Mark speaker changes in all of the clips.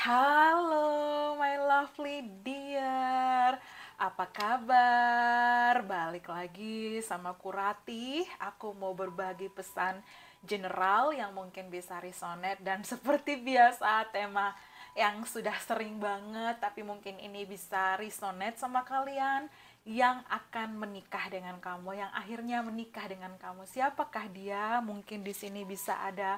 Speaker 1: Halo my lovely dear Apa kabar? Balik lagi sama Kurati Aku mau berbagi pesan general yang mungkin bisa resonate Dan seperti biasa tema yang sudah sering banget Tapi mungkin ini bisa resonate sama kalian yang akan menikah dengan kamu, yang akhirnya menikah dengan kamu. Siapakah dia? Mungkin di sini bisa ada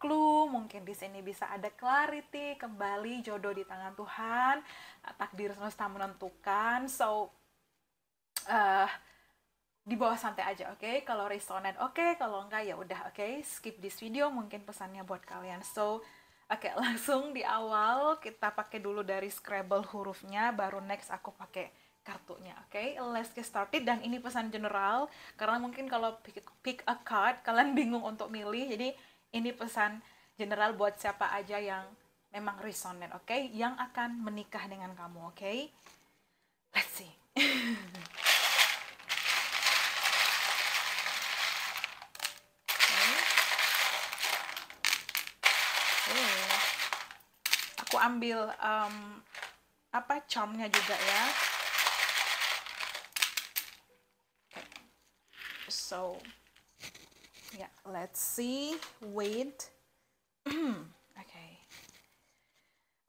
Speaker 1: clue, mungkin di sini bisa ada clarity, kembali jodoh di tangan Tuhan, eh, takdir semesta menentukan. So uh, di bawah santai aja, oke? Okay? Kalau resonate oke, okay? kalau enggak ya udah, oke? Okay? Skip this video, mungkin pesannya buat kalian. So Oke, okay, langsung di awal kita pakai dulu dari Scrabble hurufnya, baru next aku pakai kartunya, oke? Okay? Let's get started dan ini pesan general karena mungkin kalau pick, pick a card kalian bingung untuk milih, jadi ini pesan general buat siapa aja yang memang resonate, oke? Okay? Yang akan menikah dengan kamu, oke? Okay? Let's see. aku ambil um, apa charmnya juga ya okay. so Yeah, let's see. Wait. okay.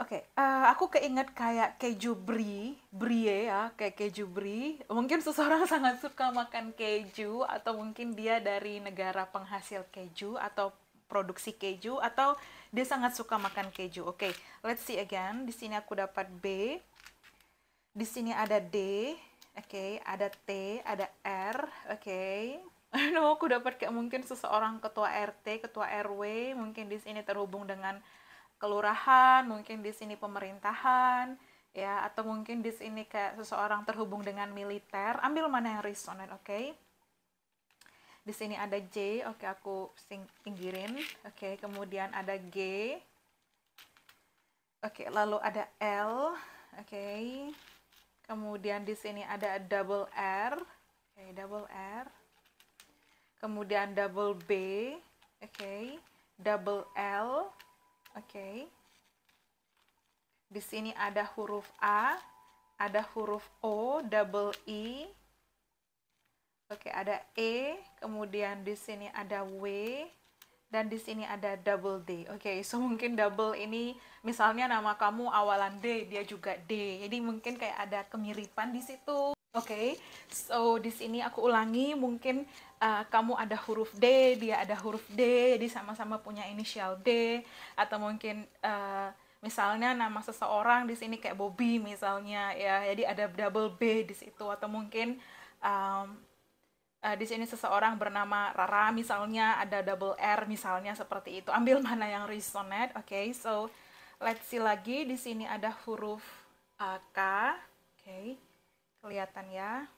Speaker 1: Oke, okay, uh, aku keinget kayak keju brie, brie ya, kayak keju brie. Mungkin seseorang sangat suka makan keju, atau mungkin dia dari negara penghasil keju, atau produksi keju, atau dia sangat suka makan keju. Oke, okay, let's see again. Di sini aku dapat B, di sini ada D, oke, okay, ada T, ada R, oke. Okay. Aduh, know aku dapat kayak mungkin seseorang ketua RT, ketua RW, mungkin di sini terhubung dengan kelurahan, mungkin di sini pemerintahan, ya atau mungkin di sini kayak seseorang terhubung dengan militer. Ambil mana yang resonan, oke? Okay? Di sini ada J, oke okay, aku pinggirin. Oke, okay, kemudian ada G. Oke, okay, lalu ada L. Oke. Okay. Kemudian di sini ada double R. Oke, okay, double R kemudian double B, oke, okay. double L, oke. Okay. Di sini ada huruf A, ada huruf O, double I, e. oke, okay, ada E, kemudian di sini ada W, dan di sini ada double D. Oke, okay, so mungkin double ini misalnya nama kamu awalan D, dia juga D. Jadi mungkin kayak ada kemiripan di situ. Oke, okay. so di sini aku ulangi mungkin uh, kamu ada huruf D, dia ada huruf D, jadi sama-sama punya inisial D atau mungkin uh, misalnya nama seseorang di sini kayak Bobby misalnya ya, jadi ada double B di situ atau mungkin um, uh, di sini seseorang bernama Rara misalnya ada double R misalnya seperti itu. Ambil mana yang resonate, oke? Okay. So let's see lagi di sini ada huruf uh, K, oke? Okay kelihatan ya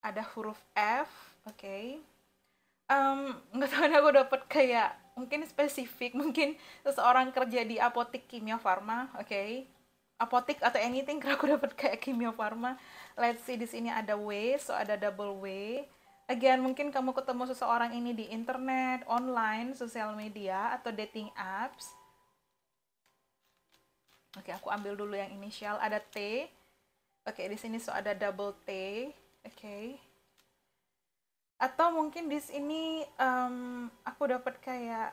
Speaker 1: ada huruf F oke okay. um, nggak tahu aku dapat kayak mungkin spesifik mungkin seseorang kerja di apotek kimia farma oke okay. apotik atau anything kalau aku dapat kayak kimia farma let's see di sini ada W so ada double W Again, mungkin kamu ketemu seseorang ini di internet, online, sosial media, atau dating apps. Oke, aku ambil dulu yang inisial. Ada T, Oke, okay, di sini so ada double T. Oke. Okay. Atau mungkin di sini um, aku dapat kayak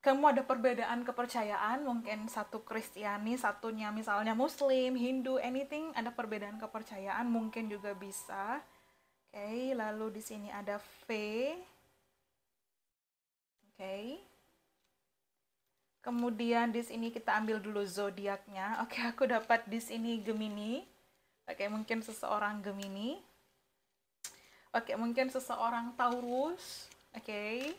Speaker 1: kamu ada perbedaan kepercayaan, mungkin satu Kristiani, satunya misalnya Muslim, Hindu, anything, ada perbedaan kepercayaan mungkin juga bisa. Oke, okay, lalu di sini ada V. Oke. Okay. Kemudian di sini kita ambil dulu zodiaknya. Oke, okay, aku dapat di sini Gemini. Oke, mungkin seseorang Gemini. Oke, mungkin seseorang Taurus. Oke.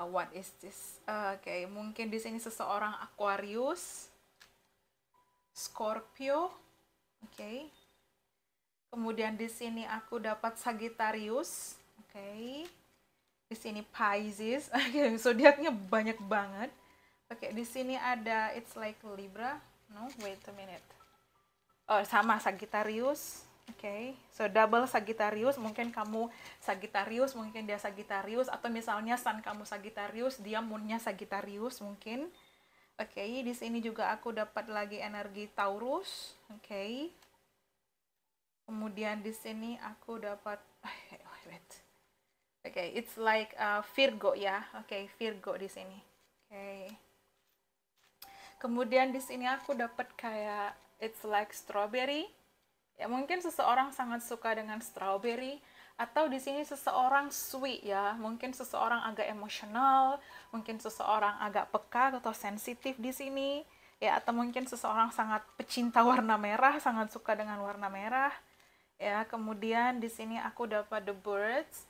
Speaker 1: Uh, what is this? Uh, Oke, okay. mungkin di sini seseorang Aquarius. Scorpio. Oke. Okay. Kemudian di sini aku dapat Sagittarius. Oke. Okay. Di sini Pisces. Oke, okay. zodiaknya banyak banget. Oke, okay. di sini ada it's like Libra. No, wait a minute uh, sama Sagittarius Oke, okay. so double Sagittarius, mungkin kamu Sagittarius, mungkin dia Sagittarius, atau misalnya Sun kamu Sagittarius, dia Moonnya Sagittarius mungkin. Oke, okay. di sini juga aku dapat lagi energi Taurus. Oke. Okay. Kemudian di sini aku dapat, Oke, eh, okay. it's like uh, Virgo ya. Oke, okay. Virgo di sini. Oke. Okay. Kemudian di sini aku dapat kayak It's Like Strawberry. Ya mungkin seseorang sangat suka dengan strawberry atau di sini seseorang sweet ya. Mungkin seseorang agak emosional, mungkin seseorang agak peka atau sensitif di sini. Ya atau mungkin seseorang sangat pecinta warna merah, sangat suka dengan warna merah. Ya, kemudian di sini aku dapat the birds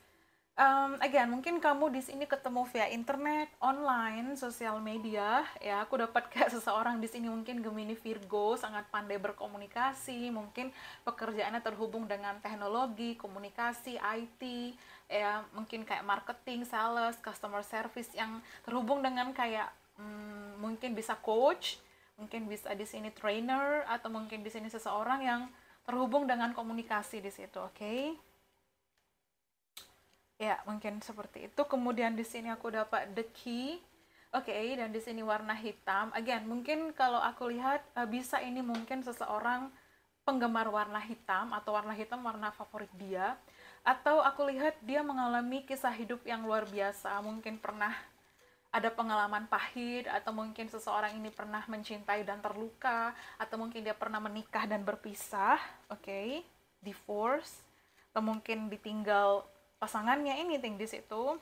Speaker 1: um, again mungkin kamu di sini ketemu via internet, online, sosial media ya. Aku dapat kayak seseorang di sini mungkin Gemini Virgo sangat pandai berkomunikasi, mungkin pekerjaannya terhubung dengan teknologi, komunikasi, IT ya, mungkin kayak marketing, sales, customer service yang terhubung dengan kayak hmm, mungkin bisa coach, mungkin bisa di sini trainer atau mungkin di sini seseorang yang terhubung dengan komunikasi di situ, oke? Okay? ya mungkin seperti itu kemudian di sini aku dapat the key oke okay, dan di sini warna hitam again mungkin kalau aku lihat eh, bisa ini mungkin seseorang penggemar warna hitam atau warna hitam warna favorit dia atau aku lihat dia mengalami kisah hidup yang luar biasa mungkin pernah ada pengalaman pahit atau mungkin seseorang ini pernah mencintai dan terluka atau mungkin dia pernah menikah dan berpisah oke okay? divorce atau mungkin ditinggal pasangannya ini ting di situ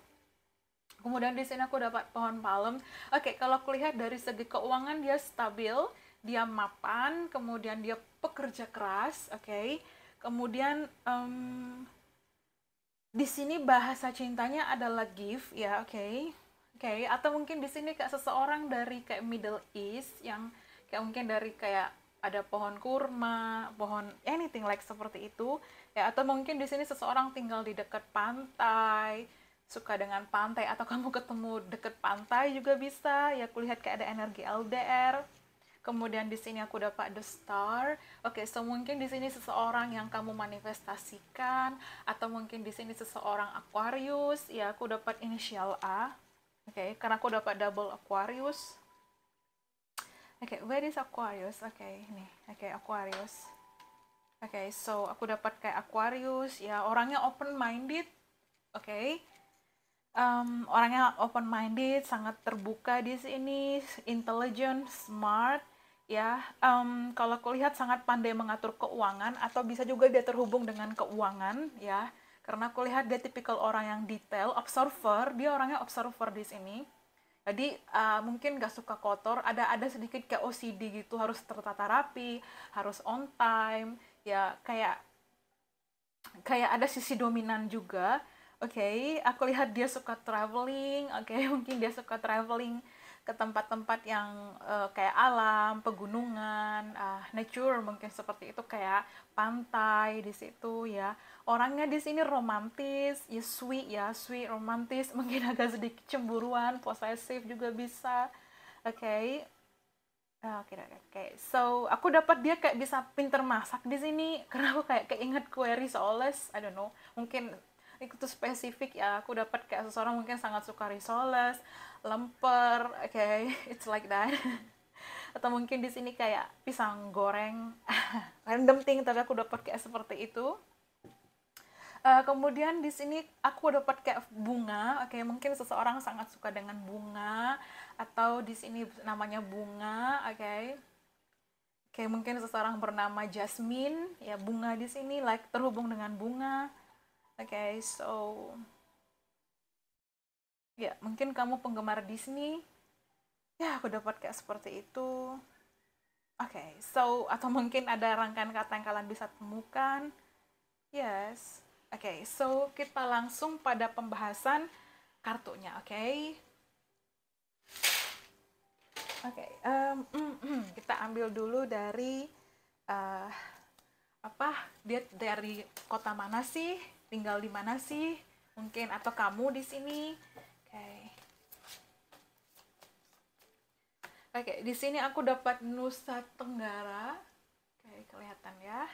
Speaker 1: kemudian di sini aku dapat pohon palem oke kalau kulihat dari segi keuangan dia stabil dia mapan kemudian dia pekerja keras oke okay? kemudian um, di sini bahasa cintanya adalah gift ya oke okay? oke okay? atau mungkin di sini kayak seseorang dari kayak Middle East yang kayak mungkin dari kayak ada pohon kurma, pohon anything like seperti itu ya atau mungkin di sini seseorang tinggal di dekat pantai suka dengan pantai atau kamu ketemu dekat pantai juga bisa ya kulihat kayak ada energi LDR kemudian di sini aku dapat the star oke okay, so mungkin di sini seseorang yang kamu manifestasikan atau mungkin di sini seseorang Aquarius ya aku dapat inisial A oke okay, karena aku dapat double Aquarius okay, where is Aquarius? Oke, okay, nih. Oke, okay, Aquarius. Oke, okay, so aku dapat kayak Aquarius, ya orangnya open-minded. Oke. Okay. Um, orangnya open-minded, sangat terbuka di sini, intelligent, smart, ya. Um, kalau aku lihat sangat pandai mengatur keuangan, atau bisa juga dia terhubung dengan keuangan, ya. Karena aku lihat dia tipikal orang yang detail, observer, dia orangnya observer di sini jadi uh, eh, mungkin gak suka kotor ada ada sedikit kayak OCD gitu harus tertata rapi harus on time ya kayak kayak ada sisi dominan juga oke okay, aku lihat dia suka traveling oke okay, mungkin dia suka traveling ke tempat-tempat yang uh, kayak alam, pegunungan, uh, nature mungkin seperti itu kayak pantai di situ ya. Orangnya di sini romantis, ya sweet ya, sweet romantis, mungkin agak sedikit cemburuan, posesif juga bisa. Oke. Ah, okay. Oke, oke. So, aku dapat dia kayak bisa pinter masak di sini karena aku kayak keinget query soalnya, I don't know. Mungkin itu spesifik ya aku dapat kayak seseorang mungkin sangat suka risoles lemper oke okay, it's like that atau mungkin di sini kayak pisang goreng random thing tadi aku dapat kayak seperti itu uh, kemudian di sini aku dapat kayak bunga oke okay, mungkin seseorang sangat suka dengan bunga atau di sini namanya bunga oke okay. Oke, mungkin seseorang bernama Jasmine, ya bunga di sini like terhubung dengan bunga okay, so ya mungkin kamu penggemar Disney ya aku dapat kayak seperti itu oke okay, so atau mungkin ada rangkaian kata yang kalian bisa temukan yes oke okay, so kita langsung pada pembahasan kartunya oke okay? oke okay, um, mm, mm, kita ambil dulu dari uh, apa dia dari kota mana sih tinggal di mana sih mungkin atau kamu di sini oke okay. oke okay, di sini aku dapat Nusa Tenggara oke okay, kelihatan ya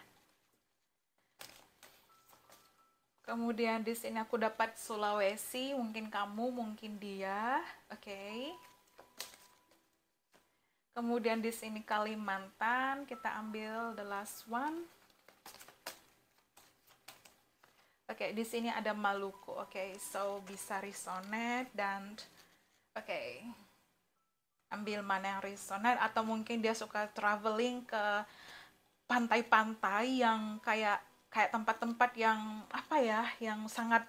Speaker 1: kemudian di sini aku dapat Sulawesi mungkin kamu mungkin dia oke okay. kemudian di sini Kalimantan kita ambil the last one Oke, okay, di sini ada Maluku. Oke, okay, so bisa resonate dan oke. Okay, ambil mana yang resonate atau mungkin dia suka traveling ke pantai-pantai yang kayak kayak tempat-tempat yang apa ya, yang sangat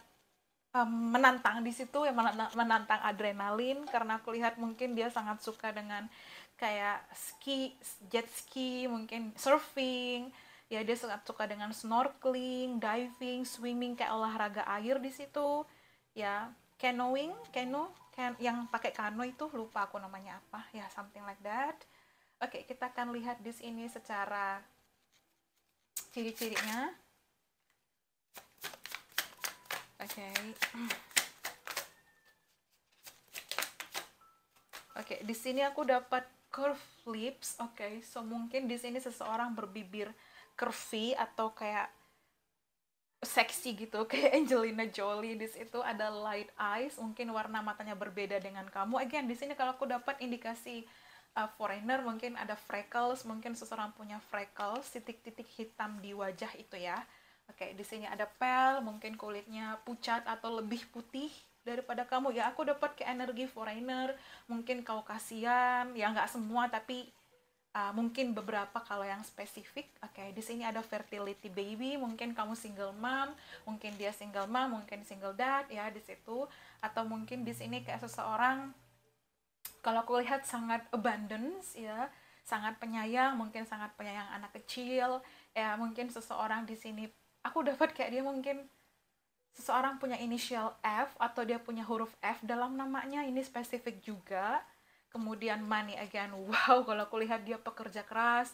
Speaker 1: menantang di situ, yang menantang adrenalin karena aku lihat mungkin dia sangat suka dengan kayak ski, jet ski, mungkin surfing ya dia sangat suka dengan snorkeling, diving, swimming kayak olahraga air di situ. Ya, canoeing, canoe, can, yang pakai kano itu lupa aku namanya apa. Ya, something like that. Oke, okay, kita akan lihat di sini secara ciri-cirinya. Oke. Okay. Oke, okay, di sini aku dapat curve lips. Oke, okay, so mungkin di sini seseorang berbibir curvy atau kayak seksi gitu kayak Angelina Jolie di situ ada light eyes mungkin warna matanya berbeda dengan kamu again di sini kalau aku dapat indikasi uh, foreigner mungkin ada freckles mungkin seseorang punya freckles titik-titik hitam di wajah itu ya oke di sini ada pale mungkin kulitnya pucat atau lebih putih daripada kamu ya aku dapat ke energi foreigner mungkin kau kasihan ya nggak semua tapi uh, mungkin beberapa kalau yang spesifik oke okay, di sini ada fertility baby mungkin kamu single mom mungkin dia single mom mungkin single dad ya di situ atau mungkin di sini kayak seseorang kalau aku lihat sangat abundance ya sangat penyayang mungkin sangat penyayang anak kecil ya mungkin seseorang di sini aku dapat kayak dia mungkin seseorang punya inisial F atau dia punya huruf F dalam namanya ini spesifik juga kemudian money again wow kalau aku lihat dia pekerja keras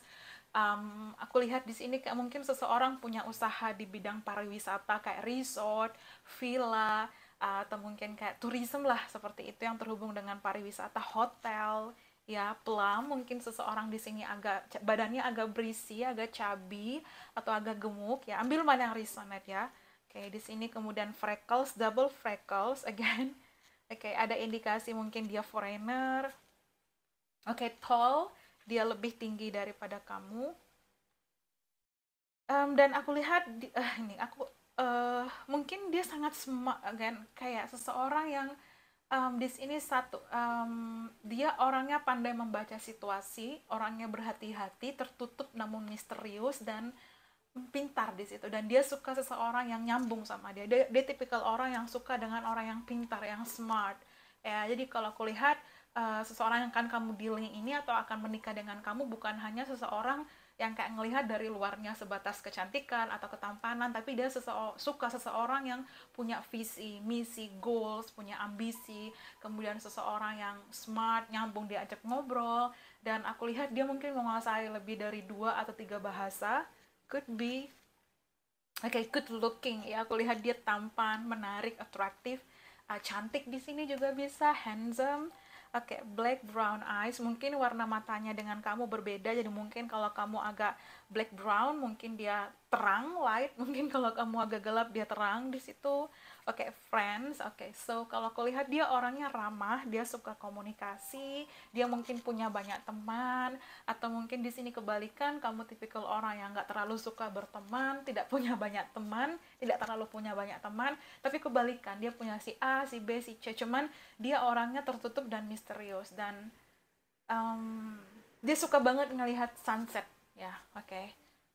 Speaker 1: um, aku lihat di sini kayak mungkin seseorang punya usaha di bidang pariwisata kayak resort villa atau mungkin kayak tourism lah seperti itu yang terhubung dengan pariwisata hotel ya pelam mungkin seseorang di sini agak badannya agak berisi agak cabi atau agak gemuk ya ambil mana yang resonate ya oke di sini kemudian freckles double freckles again oke ada indikasi mungkin dia foreigner Oke, okay, tall, dia lebih tinggi daripada kamu. Um, dan aku lihat uh, ini aku uh, mungkin dia sangat smart kan kayak seseorang yang um, di sini satu um, dia orangnya pandai membaca situasi, orangnya berhati-hati, tertutup namun misterius dan pintar di situ dan dia suka seseorang yang nyambung sama dia. Dia, dia tipikal orang yang suka dengan orang yang pintar, yang smart. Ya, jadi kalau aku lihat Eh, seseorang yang akan kamu dealing ini atau akan menikah dengan kamu bukan hanya seseorang yang kayak ngelihat dari luarnya sebatas kecantikan atau ketampanan tapi dia seseo suka seseorang yang punya visi, misi, goals, punya ambisi, kemudian seseorang yang smart, nyambung diajak ngobrol dan aku lihat dia mungkin menguasai lebih dari dua atau tiga bahasa could be okay, good looking ya aku lihat dia tampan, menarik, atraktif, uh, ah, cantik di sini juga bisa, handsome Oke, okay, black brown eyes. Mungkin warna matanya dengan kamu berbeda. Jadi mungkin kalau kamu agak black brown, mungkin dia terang light mungkin kalau kamu agak gelap dia terang di situ oke okay, friends oke okay, so kalau aku lihat dia orangnya ramah dia suka komunikasi dia mungkin punya banyak teman atau mungkin di sini kebalikan kamu tipikal orang yang nggak terlalu suka berteman tidak punya banyak teman tidak terlalu punya banyak teman tapi kebalikan dia punya si A si B si C cuman dia orangnya tertutup dan misterius dan um, dia suka banget ngelihat sunset ya yeah, oke okay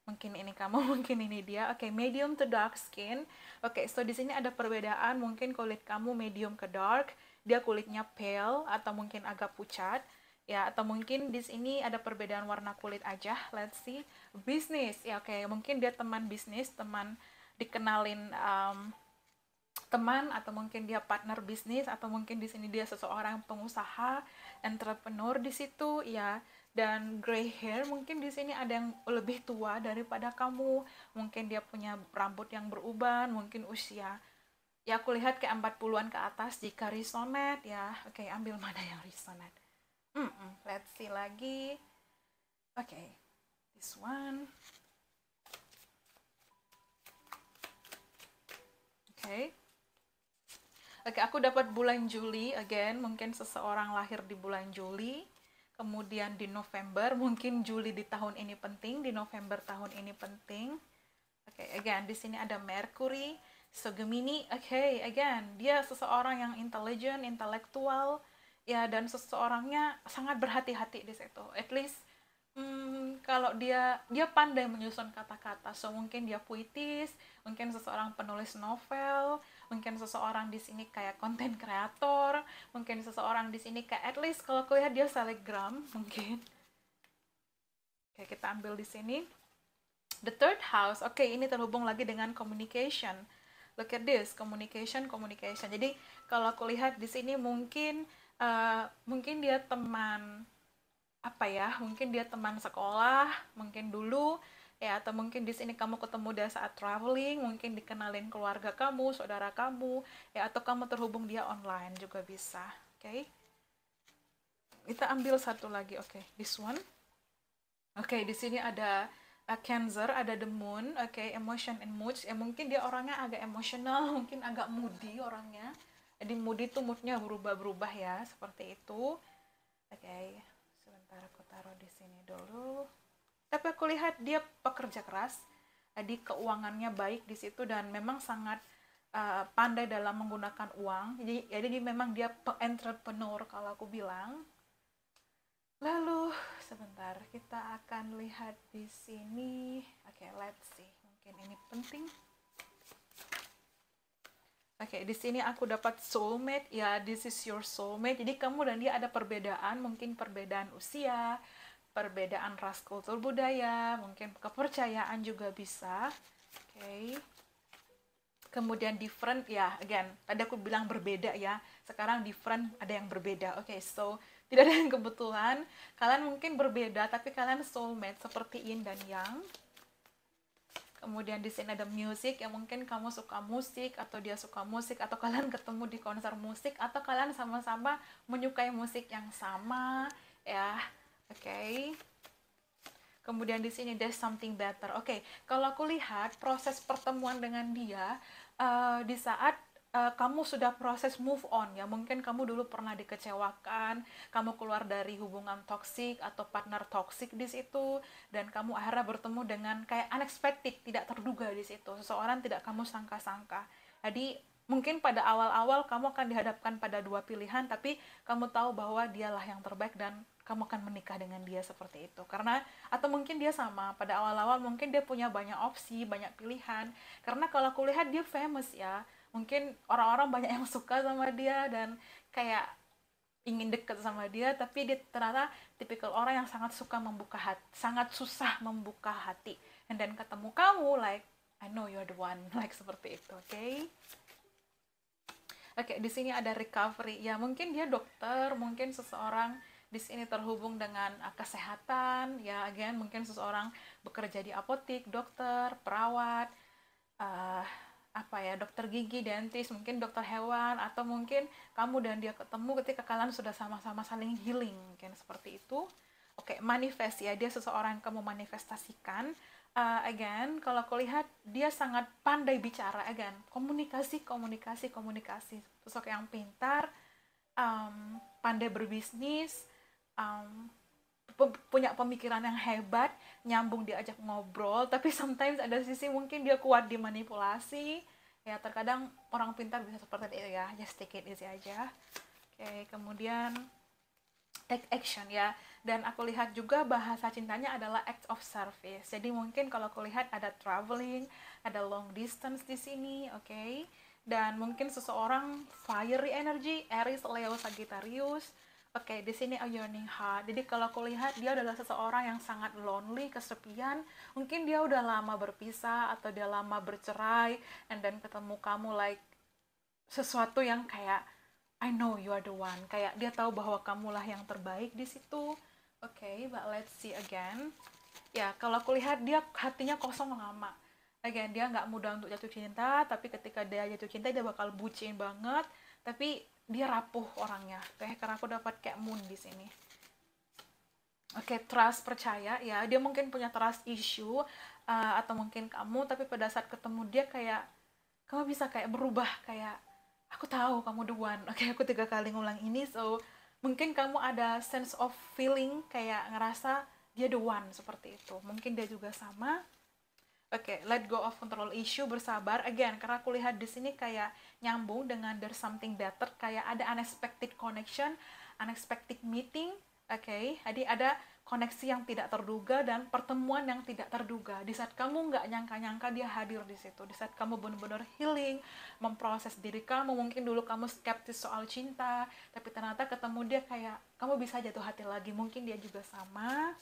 Speaker 1: mungkin ini kamu, mungkin ini dia. Oke, okay, medium to dark skin. Oke, okay, so di sini ada perbedaan. Mungkin kulit kamu medium ke dark, dia kulitnya pale atau mungkin agak pucat. Ya, atau mungkin di sini ada perbedaan warna kulit aja. Let's see. Bisnis. Ya, oke, okay. mungkin dia teman bisnis, teman dikenalin um, teman atau mungkin dia partner bisnis atau mungkin di sini dia seseorang pengusaha, entrepreneur di situ ya dan gray hair mungkin di sini ada yang lebih tua daripada kamu mungkin dia punya rambut yang beruban mungkin usia ya aku lihat ke 40-an ke atas jika risonet ya oke okay, ambil mana yang risonet mm -mm, let's see lagi oke okay, this one oke okay. oke okay, aku dapat bulan Juli again mungkin seseorang lahir di bulan Juli kemudian di November mungkin Juli di tahun ini penting di November tahun ini penting oke okay, again di sini ada Mercury so Gemini oke okay, again dia seseorang yang intelligent intelektual ya dan seseorangnya sangat berhati-hati di situ at least hmm, kalau dia dia pandai menyusun kata-kata so mungkin dia puitis mungkin seseorang penulis novel mungkin seseorang di sini kayak konten kreator mungkin seseorang di sini kayak at least kalau kuliah dia selegram mungkin Oke, kita ambil di sini. The third house, oke, okay, ini terhubung lagi dengan communication. Look at this, communication, communication. Jadi, kalau aku lihat di sini mungkin uh, mungkin dia teman apa ya? Mungkin dia teman sekolah, mungkin dulu ya atau mungkin di sini kamu ketemu dia saat traveling mungkin dikenalin keluarga kamu saudara kamu ya atau kamu terhubung dia online juga bisa oke okay? kita ambil satu lagi oke okay, this one oke okay, di sini ada a uh, Cancer ada the Moon oke okay, emotion and moods ya mungkin dia orangnya agak emosional mungkin agak moody orangnya jadi moody tuh moodnya berubah-berubah ya seperti itu oke okay. sebentar aku taruh di sini dulu tapi aku lihat dia pekerja keras jadi eh, keuangannya baik di situ dan memang sangat uh, pandai dalam menggunakan uang jadi jadi memang dia entrepreneur kalau aku bilang lalu sebentar kita akan lihat di sini oke okay, let's see mungkin ini penting Oke, okay, di sini aku dapat soulmate. Ya, yeah, this is your soulmate. Jadi kamu dan dia ada perbedaan, mungkin perbedaan usia, perbedaan ras kultur budaya, mungkin kepercayaan juga bisa. Oke. Okay. Kemudian different ya, again, tadi aku bilang berbeda ya. Sekarang different ada yang berbeda. Oke, okay, so tidak ada yang kebetulan. Kalian mungkin berbeda tapi kalian soulmate seperti Yin dan Yang. Kemudian di sini ada musik, yang mungkin kamu suka musik atau dia suka musik atau kalian ketemu di konser musik atau kalian sama-sama menyukai musik yang sama ya Oke. Okay. Kemudian di sini there's something better. Oke, okay. kalau aku lihat proses pertemuan dengan dia uh, di saat eh, kamu sudah proses move on ya. Mungkin kamu dulu pernah dikecewakan, kamu keluar dari hubungan toksik atau partner toksik di situ dan kamu akhirnya bertemu dengan kayak unexpected, tidak terduga di situ. Seseorang tidak kamu sangka-sangka. Jadi mungkin pada awal-awal kamu akan dihadapkan pada dua pilihan tapi kamu tahu bahwa dialah yang terbaik dan kamu akan menikah dengan dia seperti itu karena atau mungkin dia sama pada awal-awal mungkin dia punya banyak opsi banyak pilihan karena kalau aku lihat dia famous ya mungkin orang-orang banyak yang suka sama dia dan kayak ingin deket sama dia tapi dia ternyata tipikal orang yang sangat suka membuka hati sangat susah membuka hati dan, then ketemu kamu like I know you're the one like seperti itu oke okay? Oke, okay, di sini ada recovery. Ya, mungkin dia dokter, mungkin seseorang di sini terhubung dengan uh, kesehatan ya again mungkin seseorang bekerja di apotik dokter perawat uh, apa ya dokter gigi dentist mungkin dokter hewan atau mungkin kamu dan dia ketemu ketika kalian sudah sama-sama saling healing mungkin seperti itu oke okay, manifest ya dia seseorang yang kamu manifestasikan uh, again kalau aku lihat dia sangat pandai bicara again komunikasi komunikasi komunikasi sosok yang pintar um, pandai berbisnis um, punya pemikiran yang hebat, nyambung diajak ngobrol, tapi sometimes ada sisi mungkin dia kuat dimanipulasi. Ya, terkadang orang pintar bisa seperti itu ya. Just take it easy aja. Oke, okay, kemudian take action ya. Dan aku lihat juga bahasa cintanya adalah act of service. Jadi mungkin kalau aku lihat ada traveling, ada long distance di sini, oke. Okay? Dan mungkin seseorang fiery energy, Aries, Leo, Sagittarius Oke, okay, di sini a yearning heart. Jadi kalau aku lihat dia adalah seseorang yang sangat lonely, kesepian. Mungkin dia udah lama berpisah atau dia lama bercerai and then ketemu kamu like sesuatu yang kayak I know you are the one. Kayak dia tahu bahwa kamulah yang terbaik di situ. Oke, okay, but let's see again. Ya, kalau aku lihat dia hatinya kosong lama. Again, dia nggak mudah untuk jatuh cinta, tapi ketika dia jatuh cinta dia bakal bucin banget. Tapi dia rapuh orangnya teh karena aku dapat kayak moon di sini oke okay, trust percaya ya dia mungkin punya trust issue uh, atau mungkin kamu tapi pada saat ketemu dia kayak kamu bisa kayak berubah kayak aku tahu kamu the one, oke okay, aku tiga kali ngulang ini so mungkin kamu ada sense of feeling kayak ngerasa dia the one seperti itu mungkin dia juga sama Oke, okay, let go of control issue, bersabar. Again, karena aku lihat di sini kayak nyambung dengan there's something better, kayak ada unexpected connection, unexpected meeting. Oke, okay, jadi ada koneksi yang tidak terduga dan pertemuan yang tidak terduga. Di saat kamu nggak nyangka-nyangka dia hadir di situ. Di saat kamu benar-benar healing, memproses diri kamu, mungkin dulu kamu skeptis soal cinta, tapi ternyata ketemu dia kayak kamu bisa jatuh hati lagi. Mungkin dia juga sama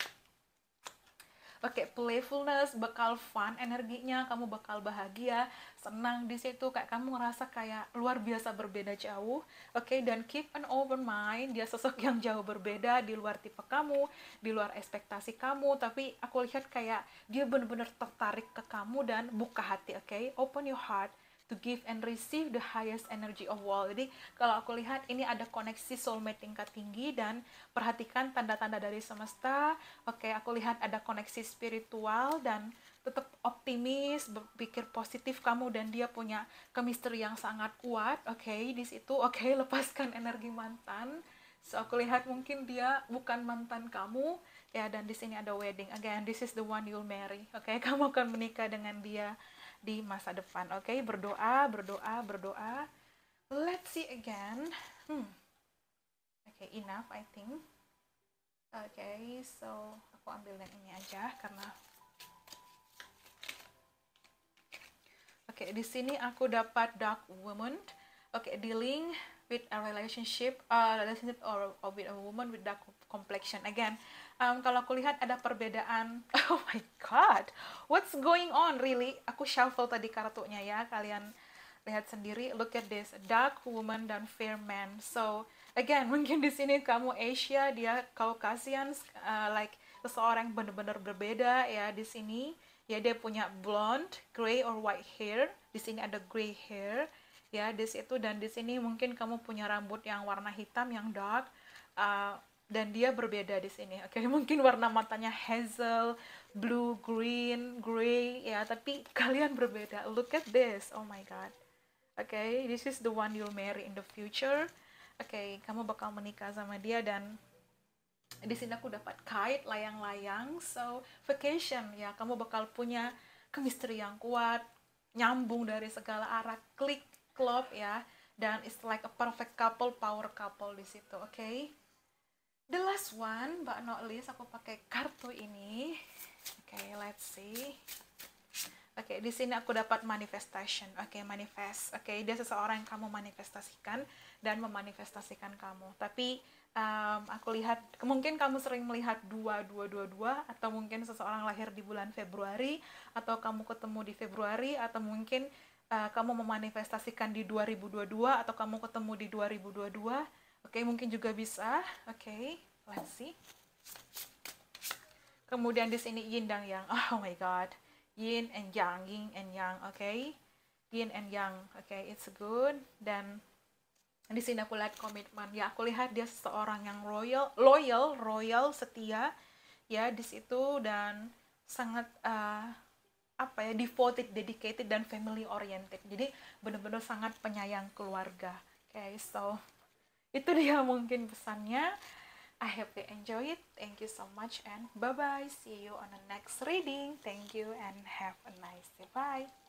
Speaker 1: pakai playfulness bakal fun energinya kamu bakal bahagia senang di situ kayak kamu ngerasa kayak luar biasa berbeda jauh oke okay? dan keep an open mind dia sosok yang jauh berbeda di luar tipe kamu di luar ekspektasi kamu tapi aku lihat kayak dia bener-bener tertarik ke kamu dan buka hati oke okay? open your heart to give and receive the highest energy of all. Jadi kalau aku lihat ini ada koneksi soulmate tingkat tinggi dan perhatikan tanda-tanda dari semesta. Oke, okay, aku lihat ada koneksi spiritual dan tetap optimis, berpikir positif kamu dan dia punya chemistry yang sangat kuat. Oke, okay, di situ oke okay, lepaskan energi mantan. So aku lihat mungkin dia bukan mantan kamu ya dan di sini ada wedding. Again, this is the one you'll marry. Oke, okay? kamu akan menikah dengan dia di masa depan. Oke, okay? berdoa, berdoa, berdoa. Let's see again. Hmm. Oke, okay, enough I think. Oke, okay, so aku ambil yang ini aja karena Oke, okay, di sini aku dapat dark woman. Oke, okay, dealing with a relationship, uh, relationship or, or with a woman with dark complexion. Again, um, kalau aku lihat ada perbedaan. Oh my god, what's going on really? Aku shuffle tadi kartunya ya, kalian lihat sendiri. Look at this, dark woman dan fair man. So again, mungkin di sini kamu Asia, dia Caucasian, uh, eh, like seseorang benar-benar berbeda ya di sini. Ya dia punya blonde, gray or white hair. Di sini ada gray hair ya di situ dan di sini mungkin kamu punya rambut yang warna hitam yang dark uh, dan dia berbeda di sini. Oke, okay, mungkin warna matanya hazel, blue, green, gray ya, tapi kalian berbeda. Look at this. Oh my god. Oke, okay, this is the one you'll marry in the future. Oke, okay, kamu bakal menikah sama dia dan di sini aku dapat kait layang-layang. So, vacation ya, kamu bakal punya chemistry yang kuat, nyambung dari segala arah, klik, klop ya. Dan it's like a perfect couple, power couple di situ, oke? Okay? the last one but not least aku pakai kartu ini oke okay, let's see oke okay, di sini aku dapat manifestation oke okay, manifest oke okay, dia seseorang yang kamu manifestasikan dan memanifestasikan kamu tapi um, aku lihat mungkin kamu sering melihat dua dua dua dua atau mungkin seseorang lahir di bulan Februari atau kamu ketemu di Februari atau mungkin uh, kamu memanifestasikan di 2022 atau kamu ketemu di 2022 Oke, okay, mungkin juga bisa. Oke, okay, let's see. Kemudian di sini yin dan yang. Oh my god. Yin and yang, yin and yang. Oke. Okay? Yin and yang. Oke, okay, it's good. Dan di sini aku lihat komitmen. Ya, aku lihat dia seorang yang royal, loyal, royal, setia. Ya, di situ dan sangat uh, apa ya devoted, dedicated dan family oriented. Jadi benar-benar sangat penyayang keluarga. Oke, okay, so itu dia mungkin pesannya I hope you enjoy it. Thank you so much and bye-bye. See you on the next reading. Thank you and have a nice day. Bye.